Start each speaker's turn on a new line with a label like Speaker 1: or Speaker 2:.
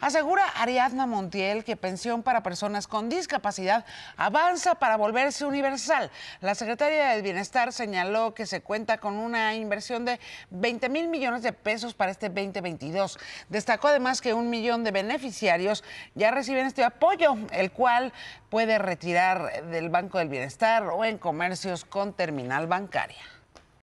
Speaker 1: Asegura Ariadna Montiel que pensión para personas con discapacidad avanza para volverse universal. La secretaria del Bienestar señaló que se cuenta con una inversión de 20 mil millones de pesos para este 2022. Destacó además que un millón de beneficiarios ya reciben este apoyo, el cual puede retirar del Banco del Bienestar o en comercios con terminal bancaria.